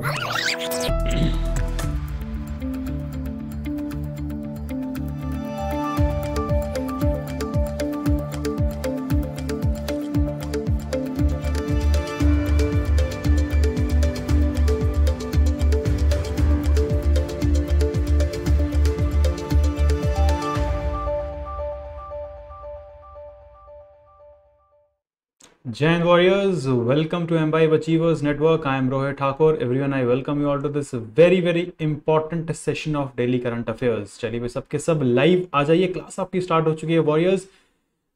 うん。Jain warriors, welcome to M5 Achievers Network. I am Rohit Thakur. Everyone, I welcome you all to this very very important session of daily current affairs. चलिए भाई सबके सब live आ जाइए class आपकी start हो चुकी है warriors.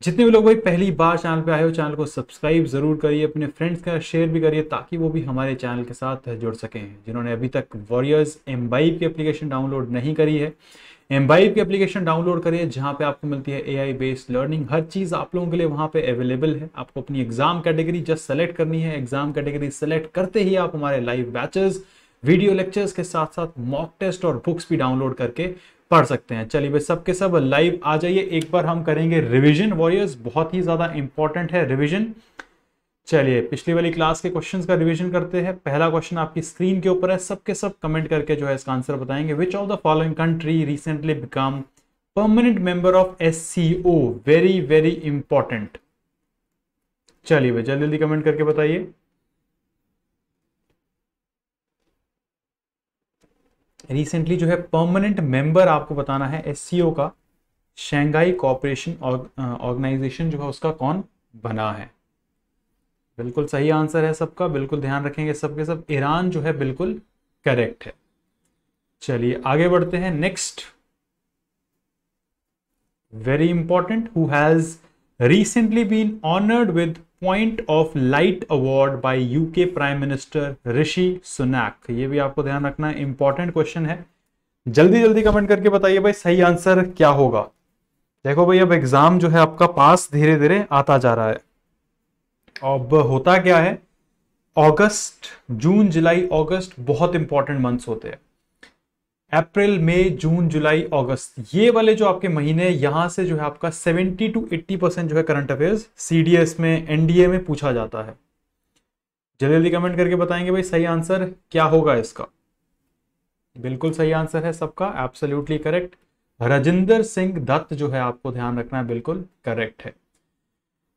जितने भी लोग भाई पहली बार चैनल पे आए हो चैनल को सब्सक्राइब जरूर करिए अपने फ्रेंड्स का शेयर भी करिए ताकि वो भी हमारे चैनल के साथ जुड़ सकें जिन्होंने अभी तक वॉरियर्स एम्बाइब की एप्लीकेशन डाउनलोड नहीं करी है एम्बाइब की एप्लीकेशन डाउनलोड करिए जहाँ पे आपको मिलती है एआई बेस्ड लर्निंग हर चीज़ आप लोगों के लिए वहाँ पे अवेलेबल है आपको अपनी एग्जाम कैटेगरी जस्ट सेलेक्ट करनी है एग्जाम कैटेगरी सेलेक्ट करते ही आप हमारे लाइव बैचेस वीडियो लेक्चर्स के साथ साथ मॉक टेस्ट और बुक्स भी डाउनलोड करके पढ़ सकते हैं चलिए भाई सबके सब लाइव आ जाइए एक बार हम करेंगे रिवीजन वॉरियर्स बहुत ही ज़्यादा इंपॉर्टेंट है रिवीजन चलिए पिछली वाली क्लास के क्वेश्चंस का रिवीजन करते हैं पहला क्वेश्चन आपकी स्क्रीन के ऊपर है सबके सब कमेंट करके जो है इसका आंसर बताएंगे which of the following country recently become permanent member of S very very important चलिए भाई जल्दी जल्दी कमेंट करके बताइए रिसेंटली जो है परमानेंट मेंबर आपको बताना है एस का शंघाई कॉपरेशन ऑर्गेनाइजेशन जो है उसका कौन बना है बिल्कुल सही आंसर है सबका बिल्कुल ध्यान रखेंगे सबके सब ईरान जो है बिल्कुल करेक्ट है चलिए आगे बढ़ते हैं next very important who has recently been honoured with point of light award by UK prime minister Rishi Sunak ये भी आपको ध्यान रखना इंपॉर्टेंट क्वेश्चन है जल्दी जल्दी कमेंट करके बताइए भाई सही आंसर क्या होगा देखो भाई अब एग्जाम जो है आपका पास धीरे धीरे आता जा रहा है अब होता क्या है अगस्त जून जुलाई अगस्त बहुत इंपॉर्टेंट मंथ्स होते हैं अप्रैल मई जून जुलाई अगस्त ये वाले जो आपके महीने यहाँ से जो है आपका 70 टू 80 परसेंट जो है करंट अफेयर्स सीडीएस में एनडीए में पूछा जाता है जल्दी जल्दी कमेंट करके बताएंगे भाई सही आंसर क्या होगा इसका बिल्कुल सही आंसर है सबका एप्सोल्यूटली करेक्ट राजेंद्र सिंह दत्त जो है आपको ध्यान रखना है बिल्कुल करेक्ट है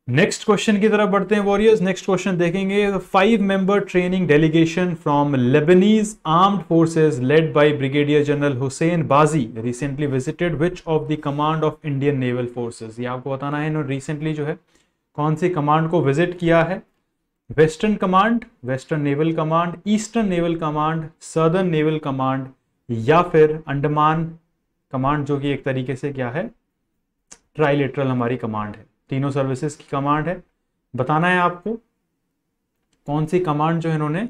नेक्स्ट क्वेश्चन की तरफ बढ़ते हैं वॉरियर्स नेक्स्ट क्वेश्चन देखेंगे five member training delegation from Lebanese armed forces led by brigadier general Hussein Bazzi recently visited which of the command of Indian naval forces ये आपको बताना है इन्होंने रिसेंटली जो है कौन सी कमांड को विजिट किया है western command western naval command eastern naval command southern naval command या फिर अंडमान कमांड जो कि एक तरीके से क्या है ट्राइलेटरल हमारी कमांड है तीनों सर्विसेज की कमांड है बताना है आपको कौन सी कमांड जो इन्होंने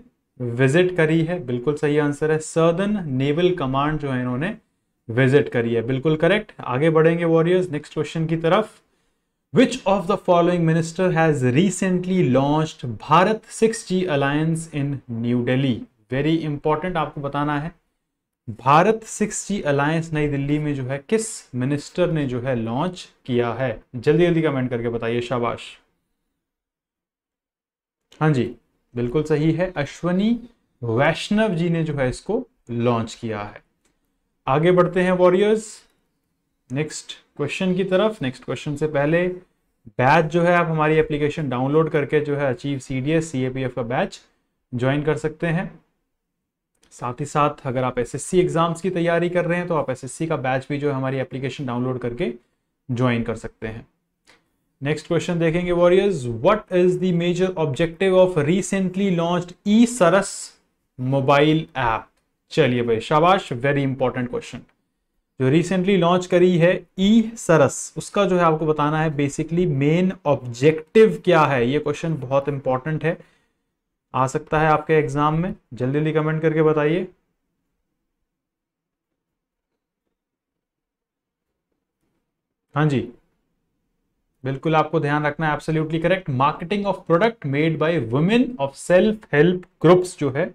विजिट करी है बिल्कुल सही आंसर है सर्दन नेवल कमांड जो है इन्होंने विजिट करी है बिल्कुल करेक्ट आगे बढ़ेंगे वॉरियर्स नेक्स्ट क्वेश्चन की तरफ which of the following minister has recently launch Bharat six G alliance in New Delhi very important आपको बताना है भारत सिक्स जी अलायंस नई दिल्ली में जो है किस मिनिस्टर ने जो है लॉन्च किया है जल्दी जल्दी कमेंट करके बताइए शाबाश हाँ जी बिल्कुल सही है अश्वनी वैष्णव जी ने जो है इसको लॉन्च किया है आगे बढ़ते हैं वॉरियर्स नेक्स्ट क्वेश्चन की तरफ नेक्स्ट क्वेश्चन से पहले बैच जो है आप हमारी एप्लीकेशन डाउनलोड करके जो है achieve C D S C का बैच ज्वाइन कर सकते हैं साथ ही साथ अगर आप एसएससी एग्जाम्स की तैयारी कर रहे हैं तो आप एसएससी का बैच भी जो है हमारी एप्लीकेशन डाउनलोड करके ज्वाइन कर सकते हैं नेक्स्ट क्वेश्चन देखेंगे warriors what is the major objective of recently launched E Saras mobile app चलिए भाई शाबाश वेरी इंपॉर्टेंट क्वेश्चन जो रिसेंटली लॉन्च करी है ई सरस उसका जो है आपको बताना है बेसिकली मेन ऑब्जेक्टिव क्या है ये क्वेश्चन बहुत इंपॉर्टेंट है आ सकता है आपके एग्जाम में जल्दी जल्दी कमेंट करके बताइए हाँ जी बिल्कुल आपको ध्यान रखना है absolutely correct marketing of product made by women of self help groups जो है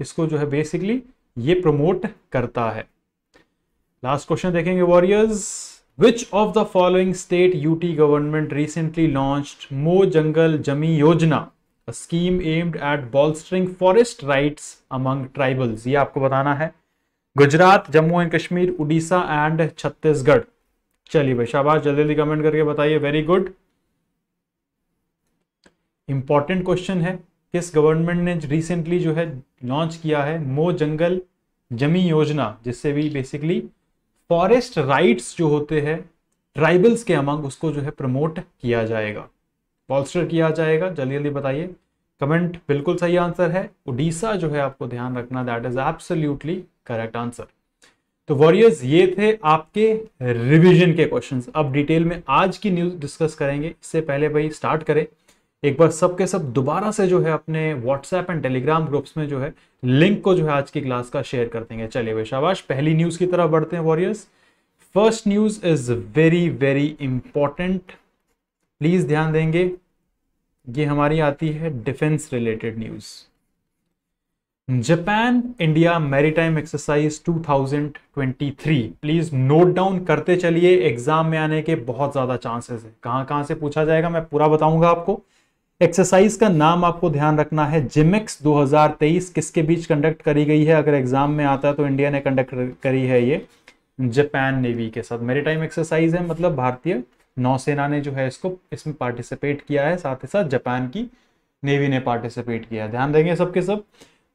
इसको जो है बेसिकली ये प्रमोट करता है लास्ट क्वेश्चन देखेंगे warriors which of the following state UT government recently launched Mo Jungle जमी योजना a scheme aimed at bolstering forest rights among tribals ये आपको बताना है गुजरात जम्मू एंड कश्मीर उड़ीसा एंड छत्तीसगढ़ चलिए भाई शाबाश जल्दी जल्दी कमेंट करके बताइए वेरी गुड इंपॉर्टेंट क्वेश्चन है किस गवर्नमेंट ने रिसेंटली जो है लॉन्च किया है मो जंगल जमी योजना जिससे भी बेसिकली फॉरेस्ट राइट्स जो होते हैं ट्राइबल्स के अमंग उसको जो है प्रमोट किया जाएगा बॉल्स्टर किया जाएगा जल्दी जल्दी बताइए कमेंट बिल्कुल सही आंसर है उड़ीसा जो है आपको ध्यान रखना that is absolutely correct answer तो वॉरियर्स ये थे आपके रिवीजन के क्वेश्चंस अब डिटेल में आज की न्यूज डिस्कस करेंगे इससे पहले भाई स्टार्ट करें एक बार सबके सब, सब दोबारा से जो है अपने व्हाट्सएप एंड टेलीग्राम ग्रुप्स में जो है लिंक को जो है आज की क्लास का शेयर कर देंगे चलिए भाई शाबाश पहली न्यूज की तरफ बढ़ते हैं warriors first news is very very important please ध्यान देंगे ये हमारी आती है defence related news Japan India maritime exercise 2023 please note down करते चलिए एग्जाम में आने के बहुत ज्यादा चांसेस है कहां कहां से पूछा जाएगा मैं पूरा बताऊंगा आपको एक्सरसाइज का नाम आपको ध्यान रखना है जिमेक्स 2023 किसके बीच कंडक्ट करी गई है अगर एग्जाम में आता है तो इंडिया ने कंडक्ट करी है ये जापान नेवी के साथ टाइम एक्सरसाइज है मतलब भारतीय नौसेना ने जो है इसको इसमें पार्टिसिपेट किया है साथ ही साथ जापान की नेवी ने पार्टिसिपेट किया है ध्यान देंगे सबके सब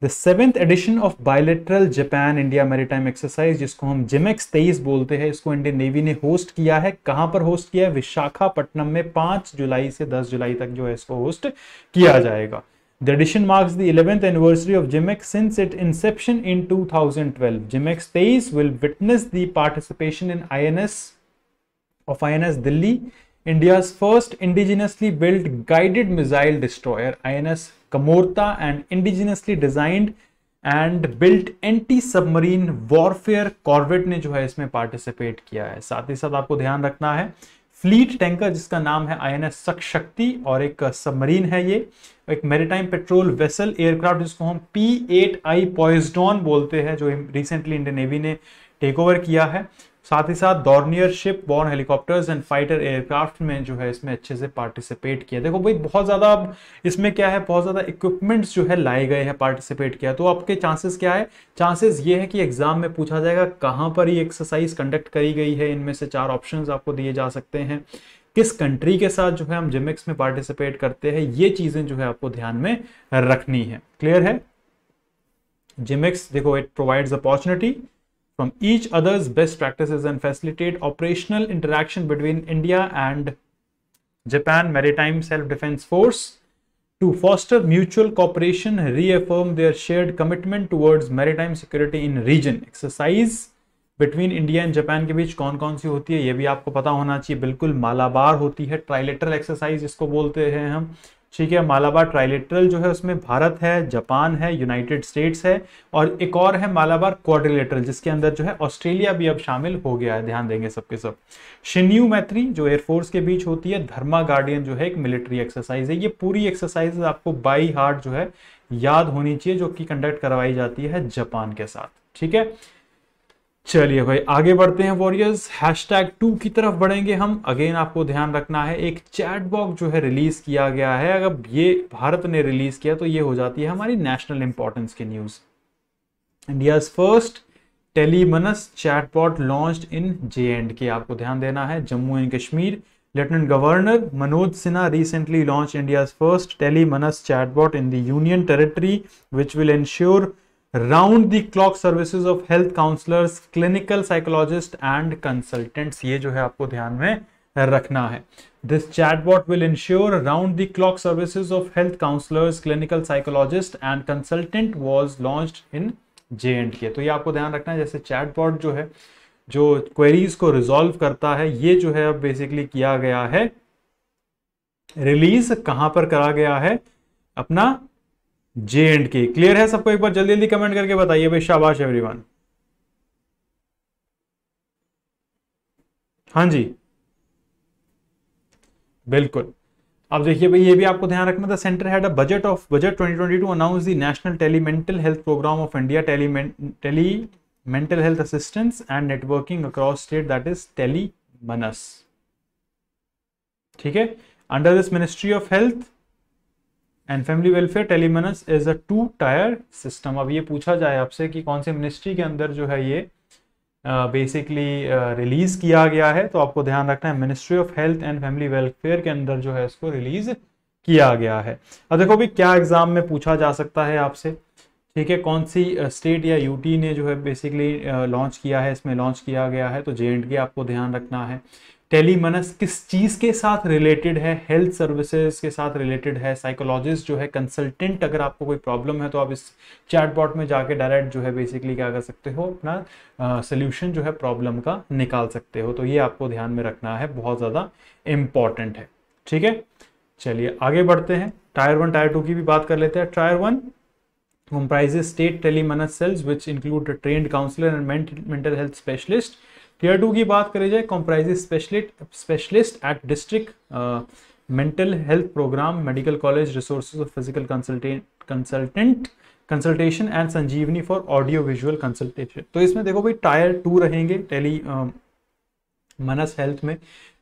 the seventh edition of bilateral Japan India maritime exercise जिसको हम जिमेक्स e तेईस बोलते हैं इसको इंडियन नेवी ने होस्ट किया है कहां पर होस्ट किया है विशाखापट्टनम में पांच जुलाई से दस जुलाई तक जो है इसको होस्ट किया जाएगा the edition marks the eleventh anniversary of JIMEX since it inception in 2012 JIMEX तेईस will witness the participation in INS of INS Delhi, India's first indigenously built guided missile destroyer INS Kamorta and indigenously designed and built anti submarine warfare corvette ने जो है इसमें participate किया है साथ ही साथ आपको ध्यान रखना है फ्लीट टैंकर जिसका नाम है आई एन एस शक्ति और एक सबमरीन है ये एक मेरीटाइम पेट्रोल वेसल एयरक्राफ्ट जिसको हम पी एट आई पॉइजडॉन बोलते हैं जो रिसेंटली इंडियन नेवी ने टेक ओवर किया है साथ ही साथ Dornier ship borne helicopters and fighter aircraft में जो है इसमें अच्छे से पार्टिसिपेट किया देखो भाई बहुत ज़्यादा इसमें क्या है बहुत ज़्यादा इक्विपमेंट्स जो है लाए गए हैं पार्टिसिपेट किया तो आपके चांसेस क्या है चांसेस ये है कि एग्जाम में पूछा जाएगा कहाँ पर ये एक्सरसाइज कंडक्ट करी गई है इनमें से चार ऑप्शन आपको दिए जा सकते हैं किस कंट्री के साथ जो है हम जिमिक्स में पार्टिसिपेट करते हैं ये चीज़ें जो है आपको ध्यान में रखनी है क्लियर है जिमिक्स देखो it provides opportunity from each other's best practices and facilitate operational interaction between India and Japan Maritime Self-Defense Force to foster mutual cooperation, reaffirm their shared commitment towards maritime security in region. Exercise between India and Japan के बीच कौन कौन सी होती है ये भी आपको पता होना चाहिए बिल्कुल मालाबार होती है ट्राइलेटरल एक्सरसाइज इसको बोलते हैं हम ठीक है मालाबार ट्राइलेटरल जो है उसमें भारत है जापान है यूनाइटेड स्टेट्स है और एक और है मालाबार क्वाड्रिलेटरल जिसके अंदर जो है ऑस्ट्रेलिया भी अब शामिल हो गया है ध्यान देंगे सबके सब शिन्यू मैत्री जो एयरफोर्स के बीच होती है धर्मा गार्डियन जो है एक मिलिट्री एक्सरसाइज है ये पूरी एक्सरसाइज आपको बाई हार्ट जो है याद होनी चाहिए जो कि कंडक्ट करवाई जाती है जापान के साथ ठीक है चलिए भाई आगे बढ़ते हैं वॉरियर्स हैश टैग टू की तरफ बढ़ेंगे हम अगेन आपको ध्यान रखना है एक चैट बॉक्स जो है रिलीज किया गया है अगर ये भारत ने रिलीज किया तो ये हो जाती है हमारी नेशनल इंपॉर्टेंस की news India first tele MANAS chatbot launch in J and K आपको ध्यान देना है Jammu and Kashmir lieutenant governor Manoj Sinha recently launch India first tele MANAS chatbot in union territory which will ensure round the clock services of health counsellors clinical psychologist and consultants ये जो है आपको ध्यान में रखना है this chatbot will ensure round the clock services of health counsellors clinical psychologist and consultant was launch in J and K तो ये आपको ध्यान रखना है जैसे चैटबॉट जो है जो क्वेरीज को रिजॉल्व करता है ये जो है अब बेसिकली किया गया है रिलीज कहां पर करा गया है अपना जे एंड के क्लियर है सबको एक बार जल्दी जल्दी कमेंट करके बताइए भाई शाबाश एवरीवन हाँ जी बिल्कुल अब देखिए भाई ये भी आपको ध्यान रखना था centre had a budget of budget 2022 announce the national telemental health programme of India tele tele mental health assistance and networking across state that is tele MANAS ठीक है under this ministry of health and family welfare tele MANAS is a two tier system अब ये पूछा जाए आपसे कि कौन से मिनिस्ट्री के अंदर जो है ये बेसिकली uh, रिलीज़ uh, किया गया है तो आपको ध्यान रखना है ministry of health and family welfare के अंदर जो है इसको रिलीज़ किया गया है अब देखो भी क्या एग्ज़ाम में पूछा जा सकता है आपसे ठीक है कौन सी स्टेट uh, या यूटी ने जो है बेसिकली लॉन्च किया है इसमें लॉन्च किया गया है तो जे आपको ध्यान रखना है टेलीमनस किस चीज़ के साथ रिलेटेड है हेल्थ सर्विसेज के साथ रिलेटेड है साइकोलॉजिस्ट जो है कंसल्टेंट अगर आपको कोई प्रॉब्लम है तो आप इस चैटबॉट में जाके डायरेक्ट जो है बेसिकली क्या कर सकते हो अपना सोल्यूशन जो है प्रॉब्लम का निकाल सकते हो तो ये आपको ध्यान में रखना है बहुत ज़्यादा इम्पॉर्टेंट है ठीक है चलिए आगे बढ़ते हैं टायर वन टायर टू की भी बात कर लेते हैं tier one comprises state tele MANAS cells which include train counsellor and mental health specialist tier two की बात करें जाए comprise specialist specialist at district mental health programme medical college resource of physical consultant consultant consultation and Sanjeevani for audio visual consultation तो इसमें देखो भाई tier two रहेंगे tele uh, MANAS health में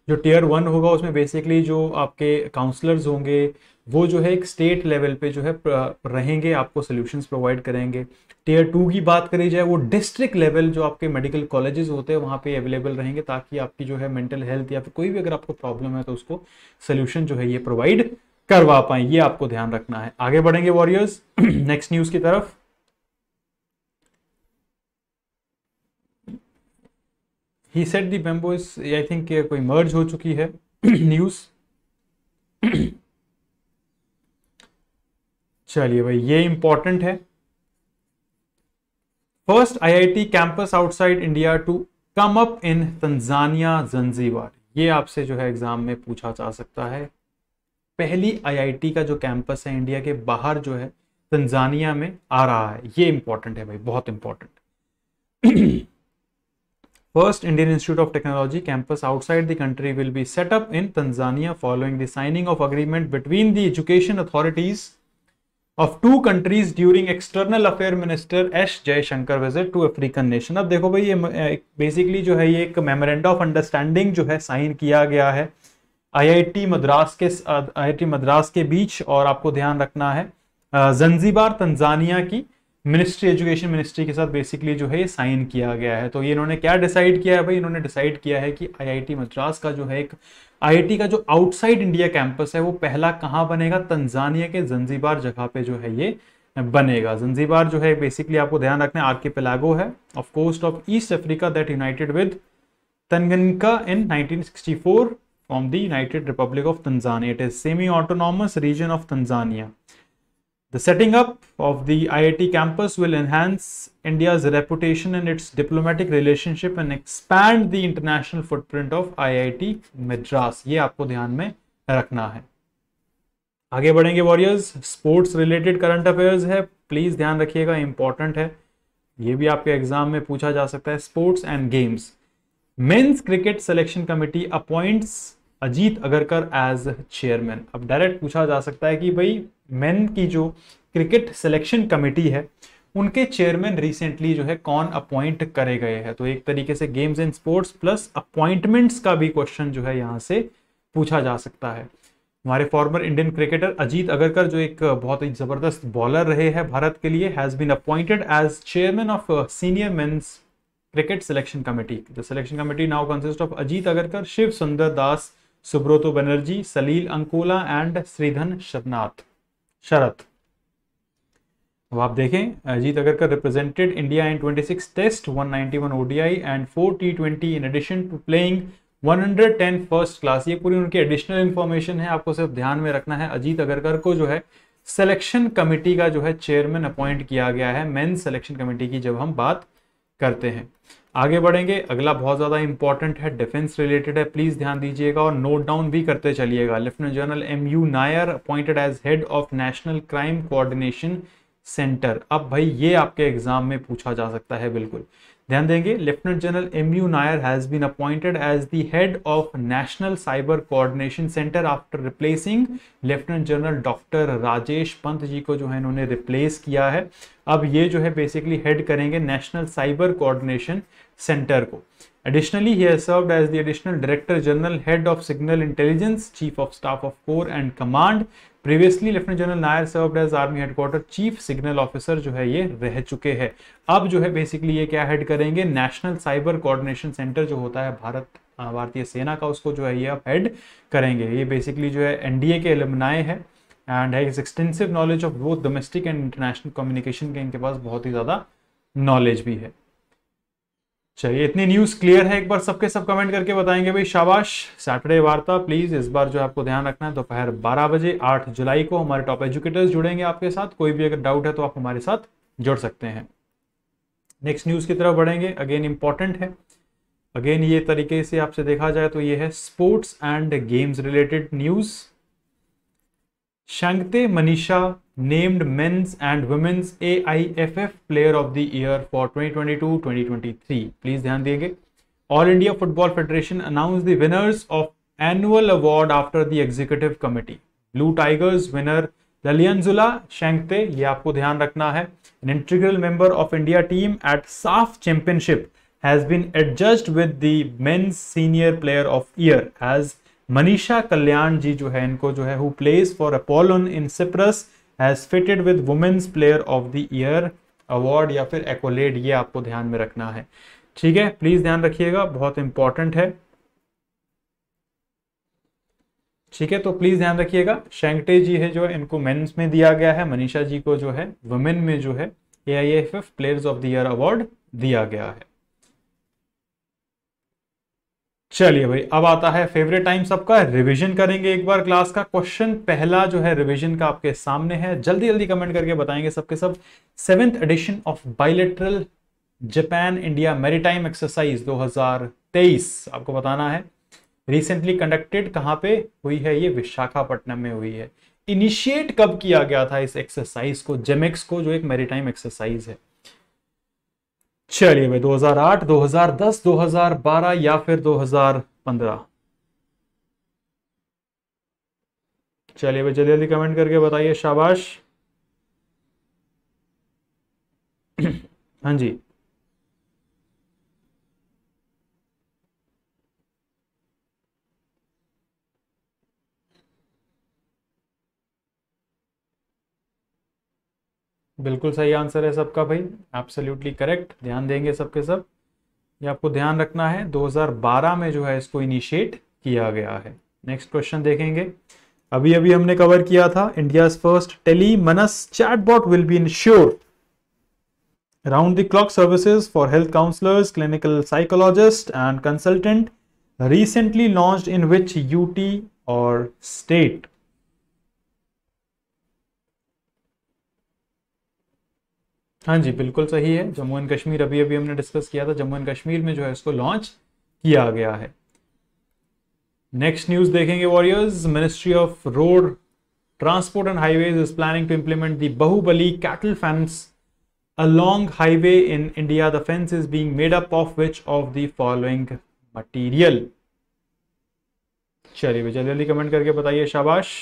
जो टीयर वन होगा उसमें बेसिकली जो आपके काउंसलर्स होंगे वो जो है एक स्टेट लेवल पे जो है रहेंगे आपको सोल्यूशंस प्रोवाइड करेंगे टीयर टू की बात करी जाए वो डिस्ट्रिक्ट लेवल जो आपके मेडिकल कॉलेजेस होते हैं वहाँ पे अवेलेबल रहेंगे ताकि आपकी जो है मेंटल हेल्थ या फिर कोई भी अगर आपको प्रॉब्लम है तो उसको सोल्यूशन जो है ये प्रोवाइड करवा पाए ये आपको ध्यान रखना है आगे बढ़ेंगे वॉरियर्स नेक्स्ट न्यूज़ की तरफ ही सेट दी बेम्बो इस आई थिंक कोई मर्ज हो चुकी है न्यूज़ चलिए भाई ये इंपॉर्टेंट है first IIT campus outside India to come up in Tanzania Zanzibar ये आपसे जो है एग्जाम में पूछा जा सकता है पहली आईआईटी का जो कैंपस है इंडिया के बाहर जो है तंजानिया में आ रहा है ये इंपॉर्टेंट है भाई बहुत important First Indian Institute of Technology campus outside the country will be set up in Tanzania following the signing of agreement between the education authorities of two countries during external affair minister S Jaishankar visit to African nation. अब देखो भाई ये basically जो है ये एक memoranda of understanding जो है sign किया गया है आईआईटी मद्रास के आईआईटी मद्रास के बीच और आपको ध्यान रखना है जंजीबार तंजानिया की मिनिस्ट्री एजुकेशन मिनिस्ट्री के साथ बेसिकली जो है ये साइन किया गया है तो ये इन्होंने क्या डिसाइड किया है भाई इन्होंने डिसाइड किया है कि आईआईटी मद्रास का जो है एक आईआईटी का जो आउटसाइड इंडिया कैंपस है वो पहला कहाँ बनेगा तंजानिया के जंजीबार जगह पे जो है ये बनेगा जंजीबार जो है बेसिकली आपको ध्यान रखना आर के पेलागो है off coast of East Africa that united with Tanganyika in nineteen from the United Republic of Tanzania it is semi autonomous region of Tanzania The setting up of the IIT campus will enhance India's reputation in its diplomatic relationship and expand the international footprint of IIT Madras. ये आपको ध्यान में रखना है आगे बढ़ेंगे warriors sports related current affairs है please ध्यान रखिएगा इंपॉर्टेंट है ये भी आपके एग्जाम में पूछा जा सकता है sports and games men's cricket selection committee appoints Ajit Agarkar as chairman अब डायरेक्ट पूछा जा सकता है कि भाई मेन की जो क्रिकेट सिलेक्शन कमेटी है उनके चेयरमैन रिसेंटली जो है कौन अपॉइंट करे गए हैं तो एक तरीके से games and sports plus appointments का भी क्वेश्चन जो है यहाँ से पूछा जा सकता है हमारे former Indian cricketer Ajit Agarkar जो एक बहुत ही ज़बरदस्त बॉलर रहे हैं भारत के लिए has been appointed as chairman of senior men's cricket selection committee the selection committee now consist of Ajit Agarkar Shiv Sundar Das Subroto Banerjee Salil Ankola and Shridhan Shabnath Sharath अब आप देखें Ajit Agarkar represented India in 26 test 191 ODI and 4 twenty in addition to playing 110 first class ये पूरी उनकी additional information है आपको सिर्फ ध्यान में रखना है अजीत अगरकर को जो है सिलेक्शन कमेटी का जो है चेयरमैन अपॉइंट किया गया है मेन सिलेक्शन कमेटी की जब हम बात करते हैं आगे बढ़ेंगे अगला बहुत ज़्यादा इंपॉर्टेंट है डिफेंस रिलेटेड है प्लीज़ ध्यान दीजिएगा और नोट डाउन भी करते चलिएगा lieutenant general M U Nair appointed as head of national crime coordination centre अब भाई ये आपके एग्जाम में पूछा जा सकता है बिल्कुल ध्यान देंगे lieutenant general M U Nair has been appointed as the head of national cyber coordination centre after replacing lieutenant general doctor Rajesh Pant ji को जो है इन्होंने रिप्लेस किया है अब ये जो है बेसिकली हेड करेंगे नेशनल साइबर कोऑर्डिनेशन सेंटर को Additionally, he has served as the Additional Director General, Head of Signal Intelligence, Chief of Staff of core and Command. Previously, Lieutenant General Nair served as army headquarter chief signal officer. जो है ये रह चुके हैं अब जो है basically ये क्या head करेंगे National Cyber Coordination Center जो होता है भारत भारतीय सेना का उसको जो है ये अब हेड करेंगे ये बेसिकली जो है एनडीए के एलमनाए है एंड है extensive knowledge of both domestic and international communication के इनके पास बहुत ही ज़्यादा नॉलेज भी है चलिए इतनी न्यूज क्लियर है एक बार सबके सब कमेंट करके बताएंगे भाई शाबाश सैटरडे वार्ता प्लीज इस बार जो आपको ध्यान रखना है दोपहर तो बजे आठ जुलाई को हमारे टॉप एजुकेटर्स जुड़ेंगे आपके साथ कोई भी अगर डाउट है तो आप हमारे साथ जुड़ सकते हैं नेक्स्ट न्यूज की तरफ बढ़ेंगे अगेन इंपॉर्टेंट है अगेन ये तरीके से आपसे देखा जाए तो ये है sports and games related news Chhangte Manisha named men's and women's A I F F player of the year for twenty twenty twenty two twenty three please ध्यान देंगे all India football federation announce winners of annual award after the executive committee blue tigers winner Lallianzuala Chhangte ये आपको ध्यान रखना है an integral member of India team at SAFF championship has been adjust with the mains senior player of year as Manisha Kalyan ji जो है इनको जो है who plays for Apollon in Cyprus has feted with women's player of the year award या फिर एकोलेड ये आपको ध्यान में रखना है ठीक है प्लीज ध्यान रखिएगा बहुत इंपॉर्टेंट है ठीक है तो प्लीज ध्यान रखिएगा शेंगटे जी है जो है इनको मेन्स में दिया गया है मनीषा जी को जो है वुमेन में जो है A I F F players of the year award दिया गया है चलिए भाई अब आता है फेवरेट टाइम सबका रिवीजन करेंगे एक बार क्लास का क्वेश्चन पहला जो है रिवीजन का आपके सामने है जल्दी जल्दी कमेंट करके बताएंगे सबके सब seventh edition of bilateral Japan India maritime exercise 2023 आपको बताना है रिसेंटली कंडक्टेड कहाँ पे हुई है ये विशाखापट्टनम में हुई है इनिशिएट कब किया गया था इस एक्सरसाइज को जेमेक्स को जो एक मेरीटाइम एक्सरसाइज है चलिए भाई 2008, 2010, 2012 या फिर 2015 चलिए भाई जल्दी जल्दी कमेंट करके बताइए शाबाश हाँ जी बिल्कुल सही आंसर है सबका भाई एब्सोल्युटली करेक्ट ध्यान देंगे सबके सब ये आपको ध्यान रखना है 2012 में जो है इसको इनिशिएट किया गया है नेक्स्ट क्वेश्चन देखेंगे अभी अभी हमने कवर किया था India first tele Manas bot will be ensure round the clock services for health health clinical psychologist and consultant recently launch in which UT or state हाँ जी बिल्कुल सही है जम्मू एंड कश्मीर अभी अभी हमने डिस्कस किया था जम्मू एंड कश्मीर में जो है इसको लॉन्च किया गया है नेक्स्ट न्यूज देखेंगे warriors ministry of road transport and highways is planning to implement the Bahubali cattle fence along highway in India the fence is being made up of which of the following material चलिए जल्दी जल्दी comment करके बताइए शाबाश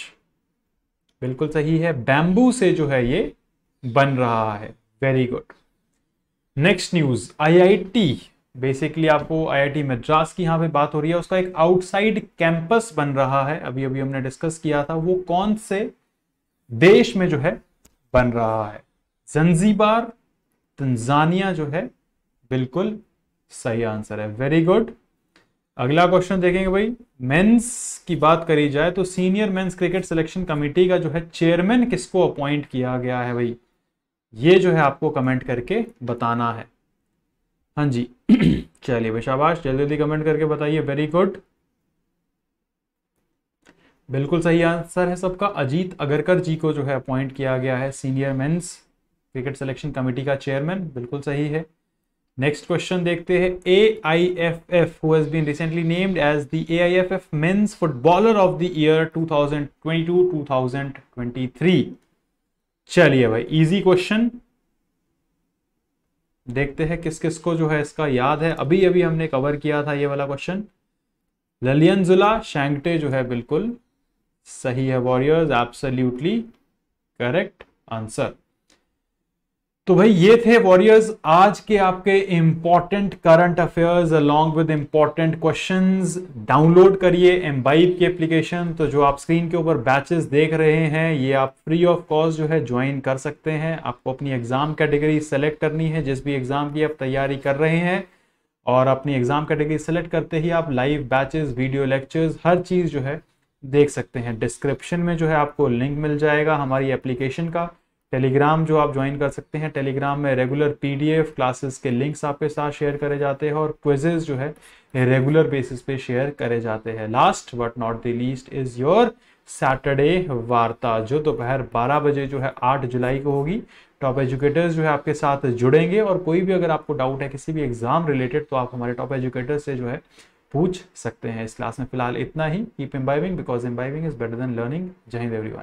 बिल्कुल सही है bamboo से जो है ये बन रहा है very good next news IIT basically आपको आईआईटी मद्रास की यहाँ पे बात हो रही है उसका एक आउटसाइड कैंपस बन रहा है अभी अभी हमने डिस्कस किया था वो कौन से देश में जो है बन रहा है जंजीबार तंजानिया जो है बिल्कुल सही आंसर है वेरी गुड अगला क्वेश्चन देखेंगे भाई मेंस की बात करी जाए तो senior men's cricket selection committee का जो है चेयरमैन किसको अपॉइंट किया गया है भाई ये जो है आपको कमेंट करके बताना है हाँ जी चलिए भाई शाबाश जल्दी जल्दी कमेंट करके बताइए वेरी गुड बिल्कुल सही आंसर है सबका अजीत अगरकर जी को जो है अपॉइंट किया गया है senior men's cricket selection committee का चेयरमैन बिल्कुल सही है नेक्स्ट क्वेश्चन देखते हैं A I F F who has been recently named as the A I F F men's footballer of the year 2022-2023 चलिए भाई इजी क्वेश्चन देखते हैं किस किस को जो है इसका याद है अभी अभी हमने कवर किया था ये वाला क्वेश्चन ललियन जुला शैंगटे जो है बिल्कुल सही है वॉरियर्स एब्सोल्युटली करेक्ट आंसर तो भाई ये थे वॉरियर्स आज के आपके important current affairs along with important questions download करिए एम्बाइब की एप्लीकेशन तो जो आप स्क्रीन के ऊपर बैचेस देख रहे हैं ये आप फ्री ऑफ कॉस्ट जो है ज्वाइन कर सकते हैं आपको अपनी एग्जाम कैटेगरी सेलेक्ट करनी है जिस भी एग्जाम की आप तैयारी कर रहे हैं और अपनी एग्जाम कैटेगरी सेलेक्ट करते ही आप लाइव बैचेज वीडियो लेक्चर्स हर चीज़ जो है देख सकते हैं डिस्क्रिप्शन में जो है आपको लिंक मिल जाएगा हमारी एप्लीकेशन का टेलीग्राम जो आप ज्वाइन कर सकते हैं टेलीग्राम में रेगुलर पीडीएफ क्लासेस के लिंक्स आपके साथ शेयर करे जाते हैं और क्विजेज जो है रेगुलर बेसिस पे शेयर करे जाते हैं last but not the least is your Saturday वार्ता जो दोपहर बारह बजे जो है आठ जुलाई को होगी टॉप एजुकेटर्स जो है आपके साथ जुड़ेंगे और कोई भी अगर आपको डाउट है किसी भी एग्जाम रिलेटेड तो आप हमारे टॉप एजुकेटर्स से जो है पूछ सकते हैं इस क्लास में फिलहाल इतना ही keep embibing because embibing is better than learning Jai Hind everyone